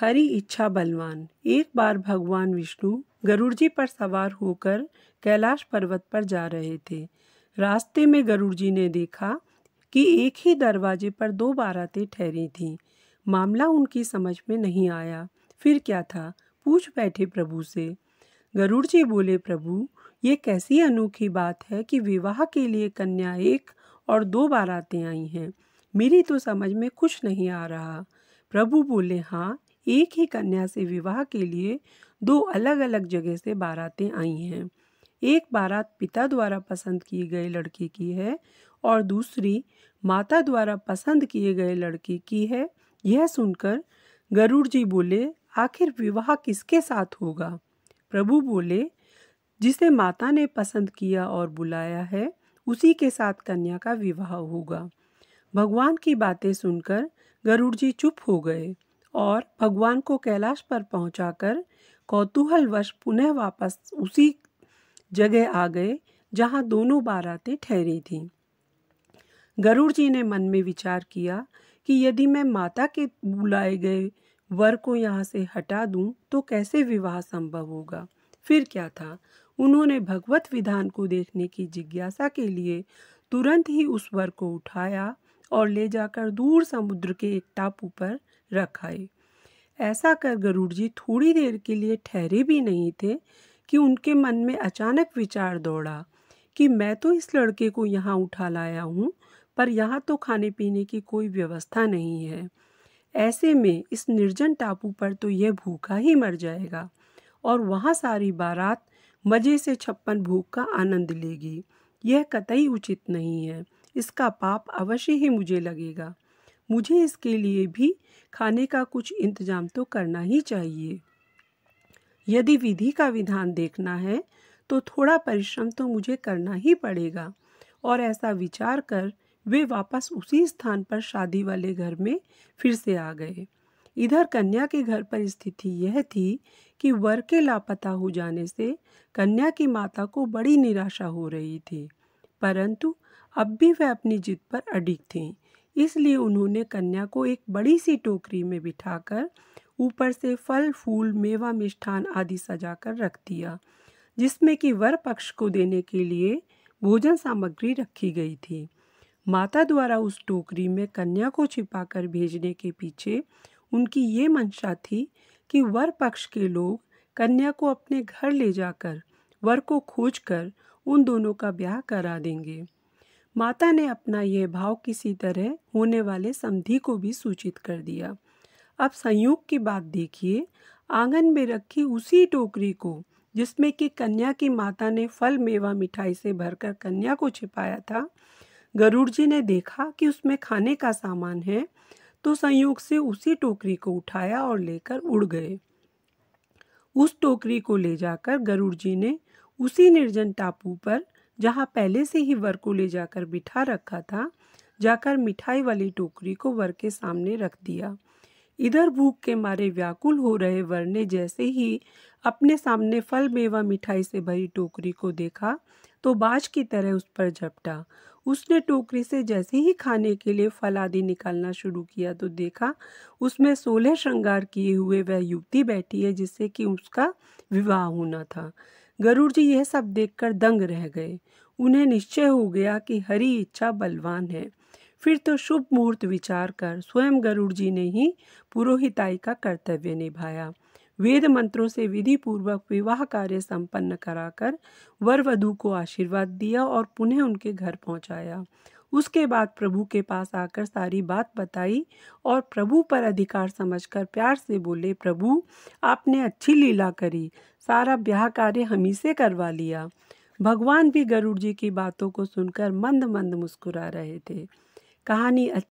हरी इच्छा बलवान एक बार भगवान विष्णु गरुड़ जी पर सवार होकर कैलाश पर्वत पर जा रहे थे रास्ते में गरुड़ जी ने देखा कि एक ही दरवाजे पर दो बारातें ठहरी थीं मामला उनकी समझ में नहीं आया फिर क्या था पूछ बैठे प्रभु से गरुड़ जी बोले प्रभु ये कैसी अनोखी बात है कि विवाह के लिए कन्या एक और दो बारातें आई हैं मेरी तो समझ में कुछ नहीं आ रहा प्रभु बोले हाँ एक ही कन्या से विवाह के लिए दो अलग अलग जगह से बारातें आई हैं एक बारात पिता द्वारा पसंद किए गए लड़के की है और दूसरी माता द्वारा पसंद किए गए लड़के की है यह सुनकर गरुड़ जी बोले आखिर विवाह किसके साथ होगा प्रभु बोले जिसे माता ने पसंद किया और बुलाया है उसी के साथ कन्या का विवाह होगा भगवान की बातें सुनकर गरुड़ जी चुप हो गए और भगवान को कैलाश पर पहुंचाकर कौतूहलवश पुनः वापस उसी जगह आ गए जहां दोनों बारातें ठहरी थीं गरुड़ जी ने मन में विचार किया कि यदि मैं माता के बुलाए गए वर को यहाँ से हटा दूं तो कैसे विवाह संभव होगा फिर क्या था उन्होंने भगवत विधान को देखने की जिज्ञासा के लिए तुरंत ही उस वर को उठाया और ले जाकर दूर समुद्र के एक टापू पर रखा है ऐसा कर गरुड़ जी थोड़ी देर के लिए ठहरे भी नहीं थे कि उनके मन में अचानक विचार दौड़ा कि मैं तो इस लड़के को यहाँ उठा लाया हूँ पर यहाँ तो खाने पीने की कोई व्यवस्था नहीं है ऐसे में इस निर्जन टापू पर तो यह भूखा ही मर जाएगा और वहाँ सारी बारात मज़े से छप्पन भूख का आनंद लेगी यह कतई उचित नहीं है इसका पाप अवश्य ही मुझे लगेगा मुझे इसके लिए भी खाने का कुछ इंतजाम तो करना ही चाहिए यदि विधि का विधान देखना है तो थोड़ा परिश्रम तो मुझे करना ही पड़ेगा और ऐसा विचार कर वे वापस उसी स्थान पर शादी वाले घर में फिर से आ गए इधर कन्या के घर पर स्थिति यह थी कि वर के लापता हो जाने से कन्या की माता को बड़ी निराशा हो रही थी परंतु अब भी वह अपनी जिद पर अडिग थीं इसलिए उन्होंने कन्या को एक बड़ी सी टोकरी में बिठाकर ऊपर से फल फूल मेवा मिष्ठान आदि सजाकर रख दिया जिसमें कि वर पक्ष को देने के लिए भोजन सामग्री रखी गई थी माता द्वारा उस टोकरी में कन्या को छिपाकर भेजने के पीछे उनकी ये मंशा थी कि वर पक्ष के लोग कन्या को अपने घर ले जाकर वर को खोज कर उन दोनों का ब्याह करा देंगे माता ने अपना यह भाव किसी तरह होने वाले समधि को भी सूचित कर दिया अब संयोग की बात देखिए आंगन में रखी उसी टोकरी को जिसमें कि कन्या की माता ने फल मेवा मिठाई से भरकर कन्या को छिपाया था गरुड़ जी ने देखा कि उसमें खाने का सामान है तो संयोग से उसी टोकरी को उठाया और लेकर उड़ गए उस टोकरी को ले जाकर गरुड़ जी ने उसी निर्जन टापू पर जहाँ पहले से ही वर को ले जाकर बिठा रखा था जाकर मिठाई वाली टोकरी को वर के सामने रख दिया इधर भूख के मारे व्याकुल हो रहे वर ने जैसे ही अपने सामने फल मेवा मिठाई से भरी टोकरी को देखा तो बाज की तरह उस पर झपटा उसने टोकरी से जैसे ही खाने के लिए फल आदि निकालना शुरू किया तो देखा उसमें सोलह श्रृंगार किए हुए वह युवती बैठी है जिससे कि उसका विवाह होना था गरुड़ जी यह सब देखकर दंग रह गए उन्हें निश्चय हो गया कि हरी इच्छा बलवान है फिर तो शुभ मुहूर्त विचार कर स्वयं गरुड़ जी ने ही पुरोहिताई का कर्तव्य निभाया वेद मंत्रों से विधि पूर्वक विवाह कार्य संपन्न कराकर वर वधु को आशीर्वाद दिया और पुनः उनके घर पहुंचाया उसके बाद प्रभु के पास आकर सारी बात बताई और प्रभु पर अधिकार समझकर प्यार से बोले प्रभु आपने अच्छी लीला करी सारा ब्याह कार्य हम ही से करवा लिया भगवान भी गरुड़ जी की बातों को सुनकर मंद मंद मुस्कुरा रहे थे कहानी अच्छी